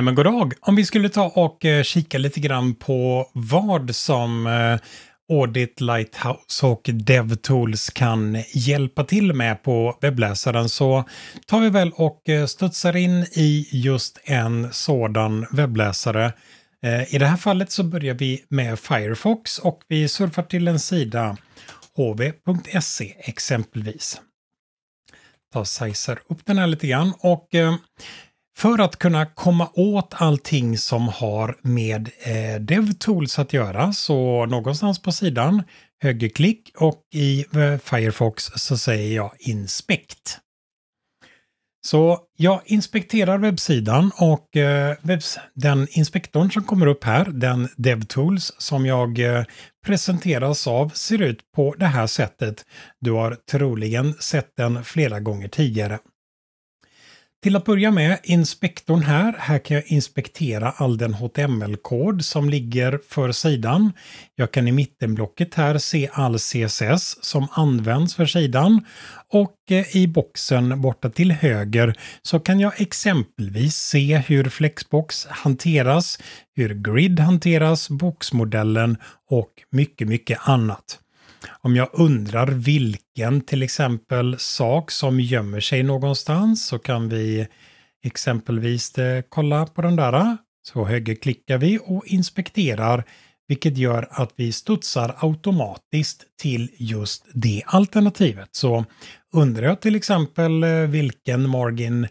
Nej men goddag! Om vi skulle ta och eh, kika lite grann på vad som eh, Audit Lighthouse och DevTools kan hjälpa till med på webbläsaren så tar vi väl och eh, studsar in i just en sådan webbläsare. I det här fallet så börjar vi med Firefox och vi surfar till en sida, hv.se exempelvis. Jag sizer upp den här lite grann och för att kunna komma åt allting som har med eh, DevTools att göra så någonstans på sidan högerklick och i eh, Firefox så säger jag inspekt. Så jag inspekterar webbsidan och eh, webbs den inspektorn som kommer upp här, den DevTools som jag eh, presenteras av, ser ut på det här sättet. Du har troligen sett den flera gånger tidigare. Till att börja med, inspektorn här. Här kan jag inspektera all den HTML-kod som ligger för sidan. Jag kan i mittenblocket här se all CSS som används för sidan. Och eh, i boxen borta till höger så kan jag exempelvis se hur Flexbox hanteras, hur Grid hanteras, boxmodellen och mycket, mycket annat. Om jag undrar vilken till exempel sak som gömmer sig någonstans så kan vi exempelvis eh, kolla på den där. Så högerklickar vi och inspekterar vilket gör att vi studsar automatiskt till just det alternativet. Så undrar jag till exempel eh, vilken margin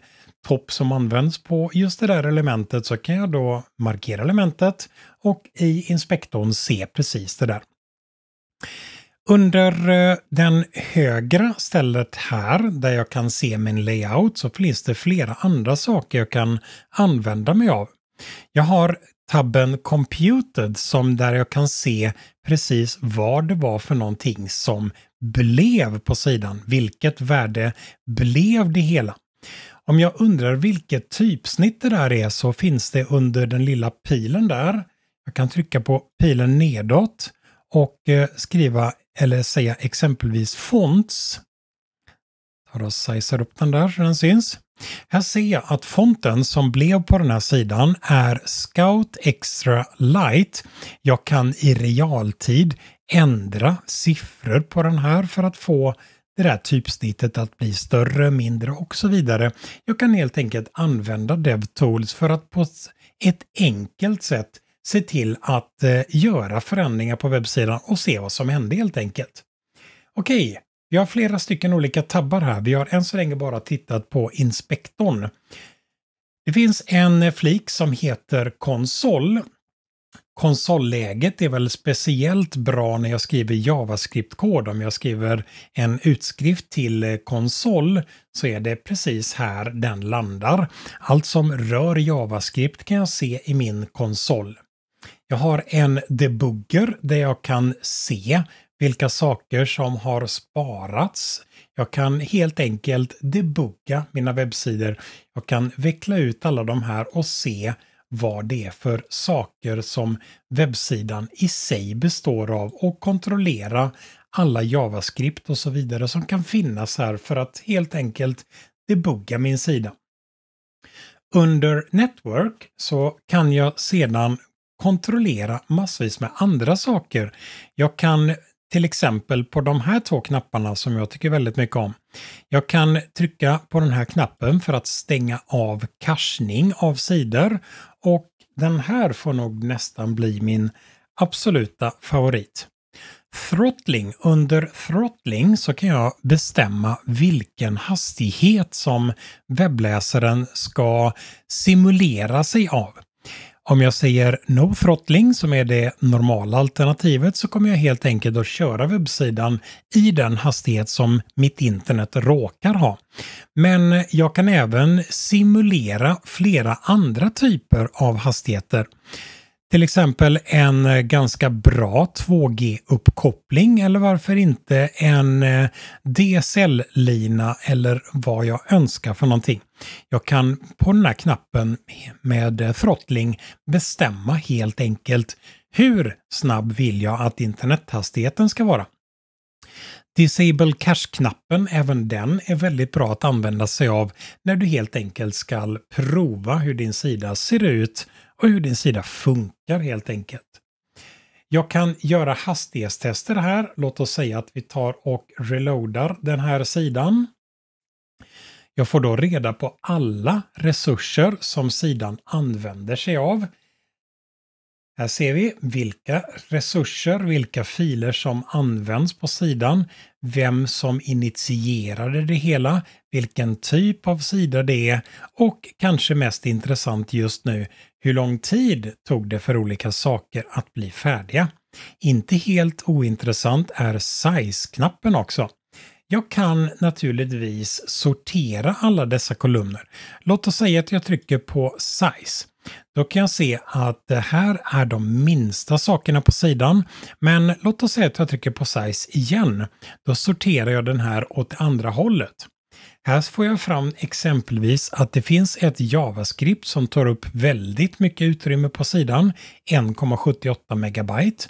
topp som används på just det där elementet så kan jag då markera elementet och i inspektorn se precis det där. Under eh, den högra stället här, där jag kan se min layout, så finns det flera andra saker jag kan använda mig av. Jag har tabben Computed som där jag kan se precis vad det var för någonting som blev på sidan. Vilket värde blev det hela? Om jag undrar vilket typsnitt det där är så finns det under den lilla pilen där. Jag kan trycka på pilen nedåt och eh, skriva eller säga exempelvis fonts. Tar och upp den där så den syns. Här ser jag att fonten som blev på den här sidan är Scout Extra Light. Jag kan i realtid ändra siffror på den här för att få det där typsnittet att bli större, mindre och så vidare. Jag kan helt enkelt använda DevTools för att på ett enkelt sätt se till att eh, göra förändringar på webbsidan och se vad som hände helt enkelt. Okej, vi har flera stycken olika tabbar här. Vi har än så länge bara tittat på inspektorn. Det finns en flik som heter konsol. Konsolläget är väl speciellt bra när jag skriver JavaScript-kod. Om jag skriver en utskrift till eh, konsol så är det precis här den landar. Allt som rör JavaScript kan jag se i min konsol. Jag har en debugger där jag kan se vilka saker som har sparats. Jag kan helt enkelt debugga mina webbsidor. Jag kan veckla ut alla de här och se vad det är för saker som webbsidan i sig består av och kontrollera alla JavaScript och så vidare som kan finnas här för att helt enkelt debugga min sida. Under Network så kan jag sedan kontrollera massvis med andra saker. Jag kan till exempel på de här två knapparna som jag tycker väldigt mycket om. Jag kan trycka på den här knappen för att stänga av cachning av sidor och den här får nog nästan bli min absoluta favorit. Throttling. Under throttling så kan jag bestämma vilken hastighet som webbläsaren ska simulera sig av. Om jag säger No throttling, som är det normala alternativet, så kommer jag helt enkelt att köra webbsidan i den hastighet som mitt internet råkar ha. Men jag kan även simulera flera andra typer av hastigheter till exempel en eh, ganska bra 2G-uppkoppling eller varför inte en eh, DSL-lina eller vad jag önskar för någonting. Jag kan på den här knappen med eh, throttling bestämma helt enkelt hur snabb vill jag att internethastigheten ska vara. Disable Cache-knappen, även den är väldigt bra att använda sig av när du helt enkelt ska prova hur din sida ser ut och hur din sida funkar helt enkelt. Jag kan göra hastighetstester här. Låt oss säga att vi tar och reloadar den här sidan. Jag får då reda på alla resurser som sidan använder sig av. Här ser vi vilka resurser, vilka filer som används på sidan, vem som initierade det hela, vilken typ av sida det är och kanske mest intressant just nu, hur lång tid tog det för olika saker att bli färdiga? Inte helt ointressant är size-knappen också. Jag kan naturligtvis sortera alla dessa kolumner. Låt oss säga att jag trycker på size. Då kan jag se att det här är de minsta sakerna på sidan. Men låt oss säga att jag trycker på size igen. Då sorterar jag den här åt andra hållet. Här får jag fram exempelvis att det finns ett JavaScript som tar upp väldigt mycket utrymme på sidan, 1,78 megabyte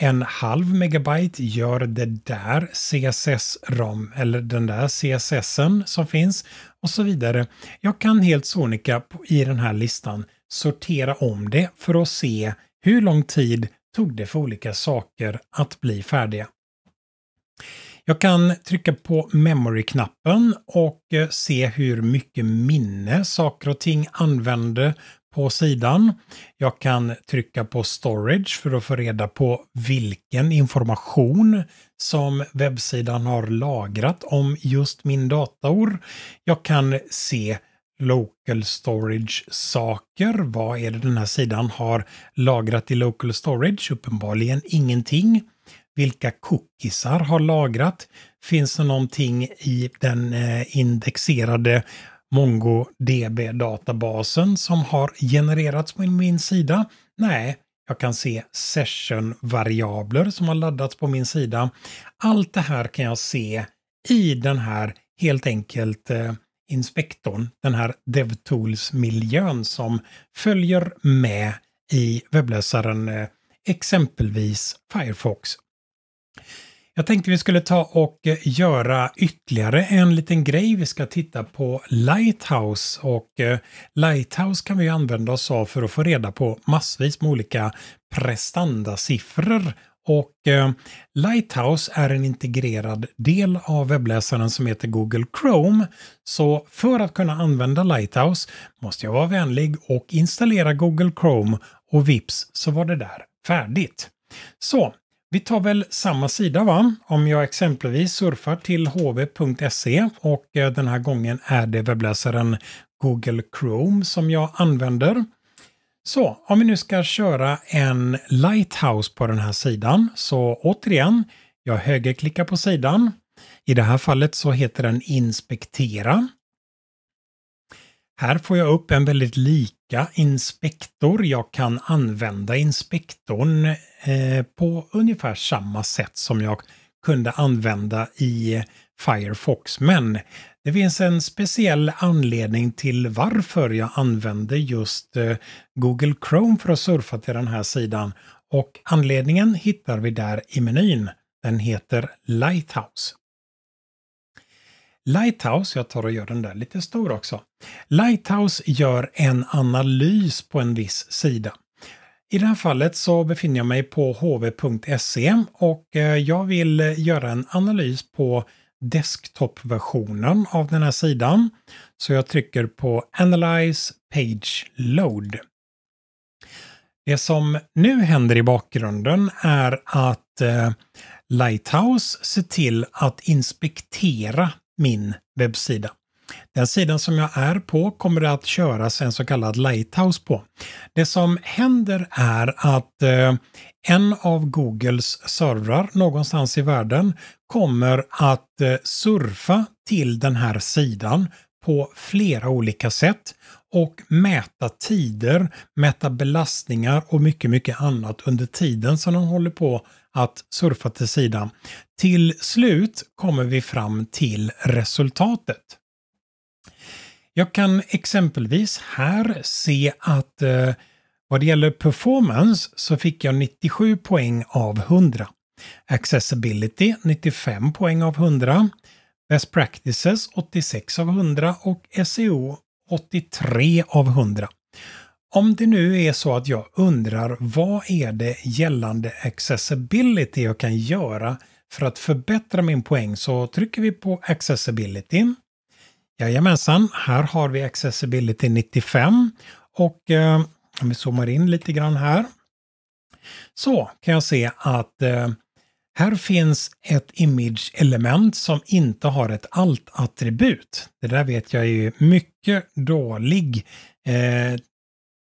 en halv megabyte gör det där CSS-rom eller den där CSSen som finns och så vidare. Jag kan helt sonika i den här listan sortera om det för att se hur lång tid tog det för olika saker att bli färdiga. Jag kan trycka på memory-knappen och eh, se hur mycket minne saker och ting använde på sidan. Jag kan trycka på storage för att få reda på vilken information som webbsidan har lagrat om just min dator. Jag kan se local storage-saker. Vad är det den här sidan har lagrat i local storage? Uppenbarligen ingenting. Vilka cookiesar har lagrat? Finns det någonting i den eh, indexerade MongoDB-databasen som har genererats på min sida? Nej, jag kan se session-variabler som har laddats på min sida. Allt det här kan jag se i den här helt enkelt eh, inspektorn, den här DevTools-miljön som följer med i webbläsaren eh, exempelvis Firefox. Jag tänkte vi skulle ta och eh, göra ytterligare en liten grej. Vi ska titta på Lighthouse och eh, Lighthouse kan vi använda oss av för att få reda på massvis med olika prestandasiffror och eh, Lighthouse är en integrerad del av webbläsaren som heter Google Chrome. Så för att kunna använda Lighthouse måste jag vara vänlig och installera Google Chrome och vips så var det där färdigt. Så vi tar väl samma sida va? Om jag exempelvis surfar till hv.se och eh, den här gången är det webbläsaren Google Chrome som jag använder. Så om vi nu ska köra en Lighthouse på den här sidan så återigen, jag högerklickar på sidan. I det här fallet så heter den Inspektera. Här får jag upp en väldigt lika inspektor. Jag kan använda inspektorn eh, på ungefär samma sätt som jag kunde använda i eh, Firefox. Men det finns en speciell anledning till varför jag använde just eh, Google Chrome för att surfa till den här sidan. Och anledningen hittar vi där i menyn. Den heter Lighthouse. Lighthouse, jag tar och gör den där lite stor också. Lighthouse gör en analys på en viss sida. I det här fallet så befinner jag mig på hv.se och eh, jag vill eh, göra en analys på desktopversionen av den här sidan. Så jag trycker på Analyze Page Load. Det som nu händer i bakgrunden är att eh, Lighthouse ser till att inspektera min webbsida. Den sidan som jag är på kommer att köras en så kallad Lighthouse på. Det som händer är att eh, en av Googles servrar någonstans i världen kommer att eh, surfa till den här sidan på flera olika sätt och mäta tider, mäta belastningar och mycket, mycket annat under tiden som de håller på att surfa till sidan. Till slut kommer vi fram till resultatet. Jag kan exempelvis här se att eh, vad det gäller performance så fick jag 97 poäng av 100. Accessibility 95 poäng av 100. Best Practices 86 av 100 och SEO 83 av 100. Om det nu är så att jag undrar vad är det gällande accessibility jag kan göra för att förbättra min poäng så trycker vi på accessibility. Jajamensan, här har vi accessibility 95 och eh, om vi zoomar in lite grann här så kan jag se att eh, här finns ett image-element som inte har ett alt-attribut. Det där vet jag är ju mycket dålig eh,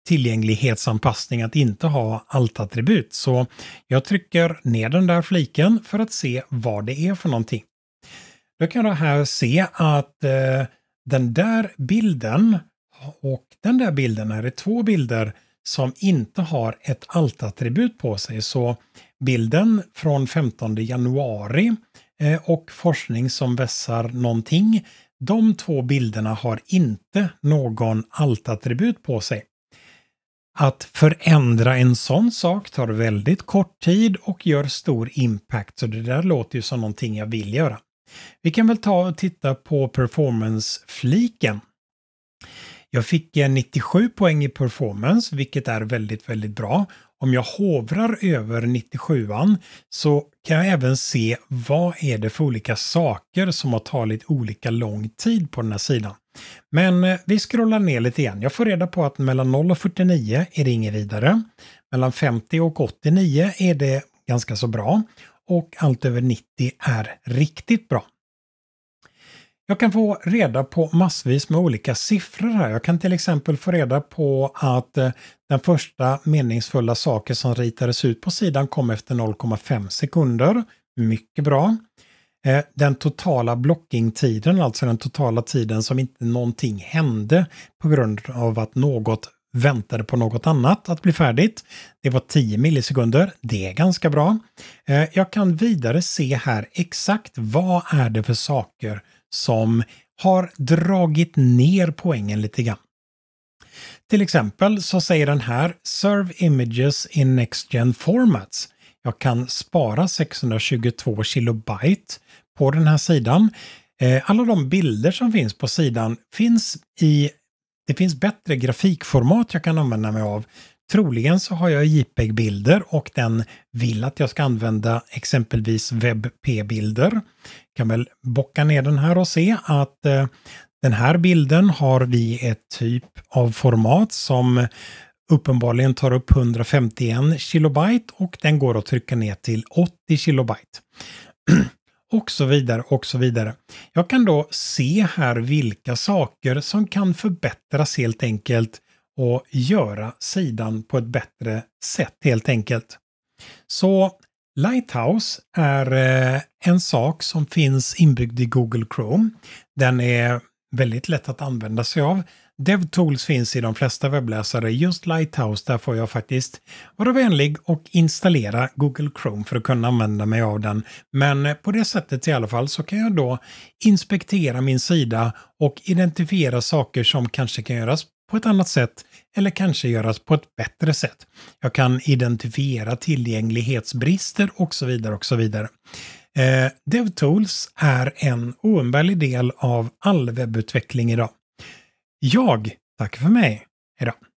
tillgänglighetsanpassning att inte ha alt-attribut. Så jag trycker ner den där fliken för att se vad det är för någonting. Då kan du här se att eh, den där bilden och den där bilden är det två bilder som inte har ett alt-attribut på sig. Så bilden från 15 januari eh, och forskning som vässar någonting. De två bilderna har inte någon altattribut på sig. Att förändra en sån sak tar väldigt kort tid och gör stor impact, så det där låter ju som någonting jag vill göra. Vi kan väl ta och titta på performance-fliken. Jag fick 97 eh, poäng i performance, vilket är väldigt, väldigt bra om jag hovrar över 97an så kan jag även se vad är det för olika saker som har tagit olika lång tid på den här sidan. Men eh, vi scrollar ner lite igen. Jag får reda på att mellan 0 och 49 är det inget vidare. Mellan 50 och 89 är det ganska så bra och allt över 90 är riktigt bra. Jag kan få reda på massvis med olika siffror här. Jag kan till exempel få reda på att eh, den första meningsfulla saken som ritades ut på sidan kom efter 0,5 sekunder. Mycket bra. Eh, den totala blockingtiden, alltså den totala tiden som inte någonting hände på grund av att något väntade på något annat att bli färdigt. Det var 10 millisekunder, det är ganska bra. Eh, jag kan vidare se här exakt vad är det för saker som har dragit ner poängen lite grann. Till exempel så säger den här Serve images in next gen formats. Jag kan spara 622 kilobyte på den här sidan. Eh, alla de bilder som finns på sidan finns i det finns bättre grafikformat jag kan använda mig av Troligen så har jag JPEG-bilder och den vill att jag ska använda exempelvis WebP-bilder. Kan väl bocka ner den här och se att eh, den här bilden har vi ett typ av format som uppenbarligen tar upp 151 kilobyte och den går att trycka ner till 80 kilobyte. och så vidare och så vidare. Jag kan då se här vilka saker som kan förbättras helt enkelt och göra sidan på ett bättre sätt helt enkelt. Så Lighthouse är eh, en sak som finns inbyggd i Google Chrome. Den är väldigt lätt att använda sig av. DevTools finns i de flesta webbläsare. Just Lighthouse, där får jag faktiskt vara vänlig och installera Google Chrome för att kunna använda mig av den. Men eh, på det sättet i alla fall så kan jag då inspektera min sida och identifiera saker som kanske kan göras på ett annat sätt eller kanske göras på ett bättre sätt. Jag kan identifiera tillgänglighetsbrister och så vidare och så vidare. Eh, DevTools är en oumbärlig del av all webbutveckling idag. Jag tackar för mig idag.